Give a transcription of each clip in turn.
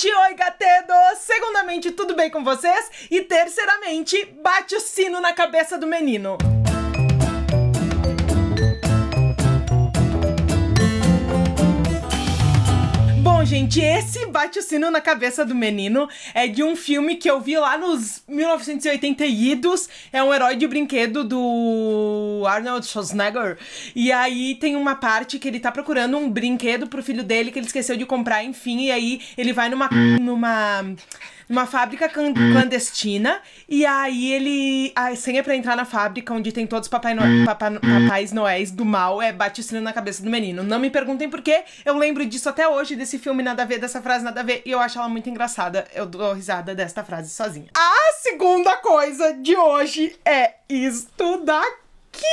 Oi, gatedos! Segundamente, tudo bem com vocês? E terceiramente, bate o sino na cabeça do menino. gente, esse bate o sino na cabeça do menino é de um filme que eu vi lá nos 1980 idos. É um herói de brinquedo do Arnold Schwarzenegger. E aí tem uma parte que ele tá procurando um brinquedo pro filho dele que ele esqueceu de comprar, enfim. E aí ele vai numa. numa uma fábrica hum. clandestina. E aí ele. A senha pra entrar na fábrica, onde tem todos os papai no... Hum. Papa... Hum. papais noéis do mal, é bate sino na cabeça do menino. Não me perguntem por quê. Eu lembro disso até hoje, desse filme nada a ver, dessa frase nada a ver. E eu acho ela muito engraçada. Eu dou risada desta frase sozinha. A segunda coisa de hoje é isto daqui.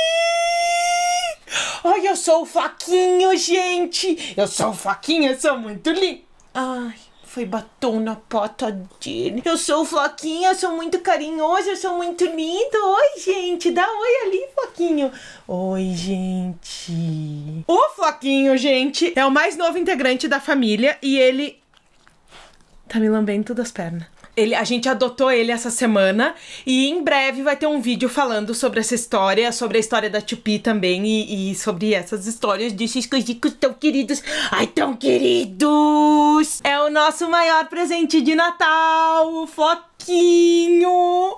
Ai, eu sou o Faquinho, gente! Eu sou o Faquinho, eu sou muito lindo. Ai foi batom na pata dele. Eu sou o Floquinho, eu sou muito carinhoso, eu sou muito lindo. Oi, gente, dá oi ali, Floquinho. Oi, gente. O Floquinho, gente, é o mais novo integrante da família e ele tá me lambendo todas as pernas. Ele, a gente adotou ele essa semana e em breve vai ter um vídeo falando sobre essa história, sobre a história da Tupi também e, e sobre essas histórias de xiscos tão queridos. Ai, tão queridos! É o nosso maior presente de Natal, o Floquinho!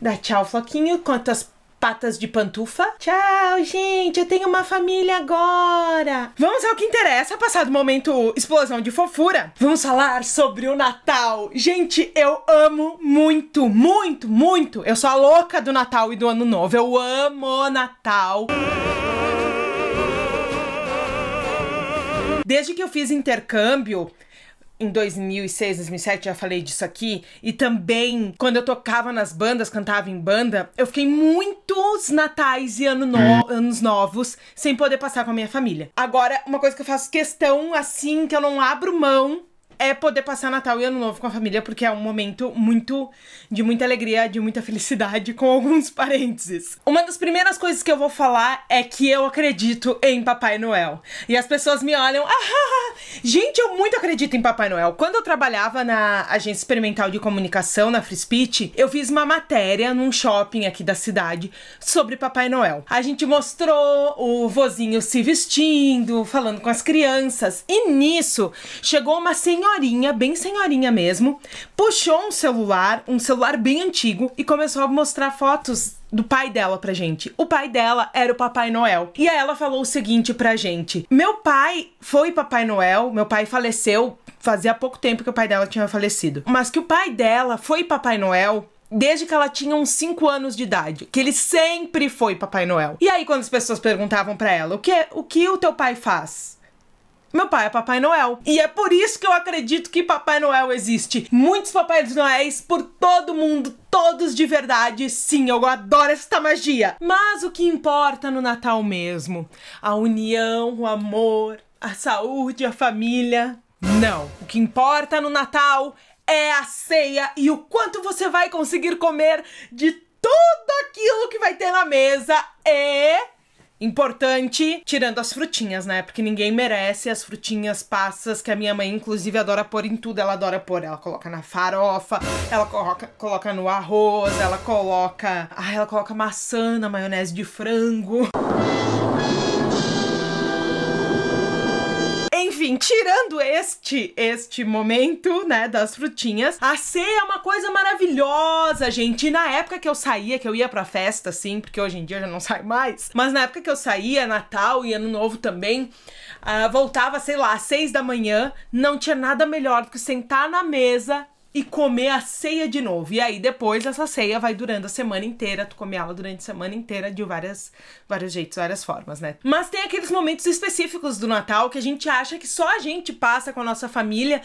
Dá tchau, Floquinho. Quantas patas de pantufa. Tchau, gente, eu tenho uma família agora. Vamos ao que interessa, passado o momento explosão de fofura. Vamos falar sobre o Natal. Gente, eu amo muito, muito, muito. Eu sou a louca do Natal e do Ano Novo. Eu amo Natal. Desde que eu fiz intercâmbio, em 2006, 2007, já falei disso aqui, e também quando eu tocava nas bandas, cantava em banda, eu fiquei muitos natais e ano no anos novos sem poder passar com a minha família. Agora, uma coisa que eu faço questão, assim, que eu não abro mão, é poder passar Natal e Ano Novo com a família, porque é um momento muito de muita alegria, de muita felicidade, com alguns parênteses. Uma das primeiras coisas que eu vou falar é que eu acredito em Papai Noel. E as pessoas me olham, ah, gente, eu muito acredito em Papai Noel. Quando eu trabalhava na Agência Experimental de Comunicação, na Free Speech, eu fiz uma matéria num shopping aqui da cidade sobre Papai Noel. A gente mostrou o vozinho se vestindo, falando com as crianças, e nisso chegou uma senhora senhorinha, bem senhorinha mesmo, puxou um celular, um celular bem antigo, e começou a mostrar fotos do pai dela pra gente. O pai dela era o Papai Noel. E aí ela falou o seguinte pra gente: Meu pai foi Papai Noel, meu pai faleceu. Fazia pouco tempo que o pai dela tinha falecido. Mas que o pai dela foi Papai Noel desde que ela tinha uns 5 anos de idade, que ele sempre foi Papai Noel. E aí quando as pessoas perguntavam para ela, o que o que o teu pai faz? Meu pai é Papai Noel. E é por isso que eu acredito que Papai Noel existe. Muitos Papai Noéis por todo mundo, todos de verdade. Sim, eu adoro esta magia. Mas o que importa no Natal mesmo? A união, o amor, a saúde, a família. Não. O que importa no Natal é a ceia e o quanto você vai conseguir comer de tudo aquilo que vai ter na mesa e Importante, tirando as frutinhas, né? Porque ninguém merece as frutinhas passas que a minha mãe, inclusive, adora pôr em tudo. Ela adora pôr, ela coloca na farofa, ela coloca, coloca no arroz, ela coloca. Ah, ela coloca maçã na maionese de frango. Assim, tirando este este momento, né, das frutinhas, a ceia é uma coisa maravilhosa, gente. E na época que eu saía, que eu ia pra festa, assim, porque hoje em dia eu já não saio mais, mas na época que eu saía, Natal e Ano Novo também, uh, voltava, sei lá, às seis da manhã, não tinha nada melhor do que sentar na mesa e comer a ceia de novo. E aí depois essa ceia vai durando a semana inteira, tu come ela durante a semana inteira de várias, vários jeitos, várias formas, né? Mas tem aqueles momentos específicos do Natal que a gente acha que só a gente passa com a nossa família.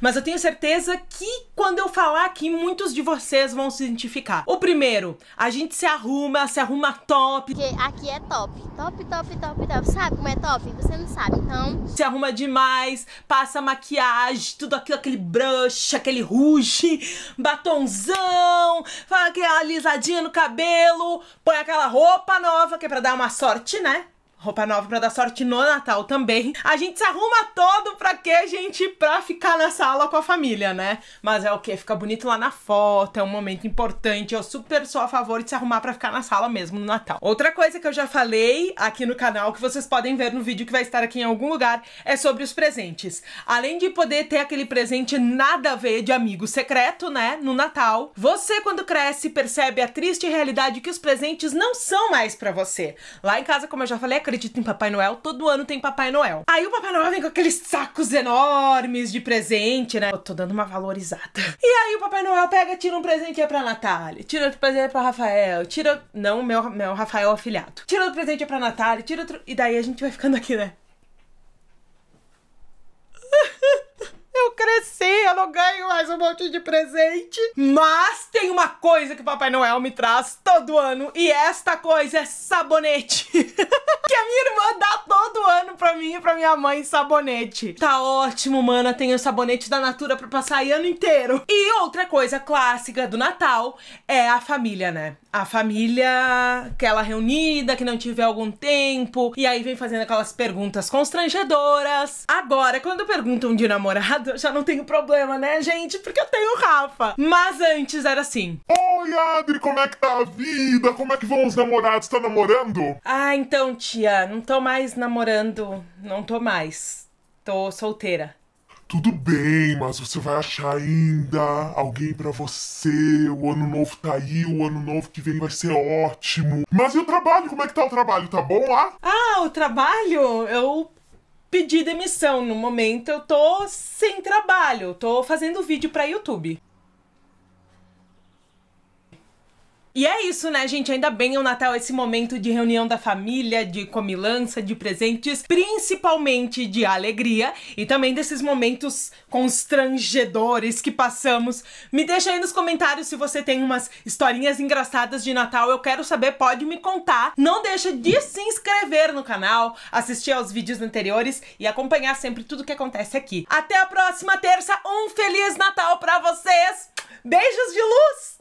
mas eu tenho certeza que quando eu falar aqui, muitos de vocês vão se identificar. O primeiro, a gente se arruma, se arruma top. Porque aqui é top, top, top, top, top. Sabe como é top? Você não sabe, então... Se arruma demais, passa maquiagem, tudo aquilo, aquele brush, aquele rouge, batonzão, faz aquela alisadinha no cabelo, põe aquela roupa nova que é pra dar uma sorte, né? roupa nova para dar sorte no Natal também. A gente se arruma todo pra quê, gente? Pra ficar na sala com a família, né? Mas é o que? Fica bonito lá na foto, é um momento importante. Eu super sou a favor de se arrumar pra ficar na sala mesmo no Natal. Outra coisa que eu já falei aqui no canal, que vocês podem ver no vídeo que vai estar aqui em algum lugar, é sobre os presentes. Além de poder ter aquele presente nada a ver de amigo secreto, né? No Natal, você quando cresce percebe a triste realidade que os presentes não são mais para você. Lá em casa, como eu já falei, é acredito em Papai Noel, todo ano tem Papai Noel. Aí o Papai Noel vem com aqueles sacos enormes de presente, né? Eu tô dando uma valorizada. E aí o Papai Noel pega, tira um presente pra Natália, tira outro presente pra Rafael, tira. Não, meu, meu Rafael afilhado. Tira outro presente pra Natália, tira outro. E daí a gente vai ficando aqui, né? Eu cresci, eu não ganho mais um monte de presente. Mas tem uma coisa que o Papai Noel me traz todo ano e esta coisa é sabonete. minha irmã dá todo mim e pra minha mãe sabonete. Tá ótimo, mana, tenho sabonete da Natura pra passar aí ano inteiro. E outra coisa clássica do Natal é a família, né? A família, aquela reunida que não tiver algum tempo, e aí vem fazendo aquelas perguntas constrangedoras. Agora, quando perguntam de namorado, eu já não tenho problema, né, gente? Porque eu tenho Rafa. Mas antes era assim. Oi, Adri, como é que tá a vida? Como é que vão os namorados? Tá namorando? Ah, então, tia, não tô mais namorando não tô mais. Tô solteira. Tudo bem, mas você vai achar ainda alguém para você. O ano novo tá aí, o ano novo que vem vai ser ótimo. Mas e o trabalho? Como é que tá o trabalho? Tá bom lá? Ah, o trabalho? Eu pedi demissão. No momento eu tô sem trabalho. Tô fazendo vídeo pra YouTube. E é isso, né, gente? Ainda bem o Natal, é esse momento de reunião da família, de comilança, de presentes, principalmente de alegria e também desses momentos constrangedores que passamos. Me deixa aí nos comentários se você tem umas historinhas engraçadas de Natal, eu quero saber, pode me contar. Não deixa de se inscrever no canal, assistir aos vídeos anteriores e acompanhar sempre tudo que acontece aqui. Até a próxima terça, um Feliz Natal para vocês! Beijos de luz!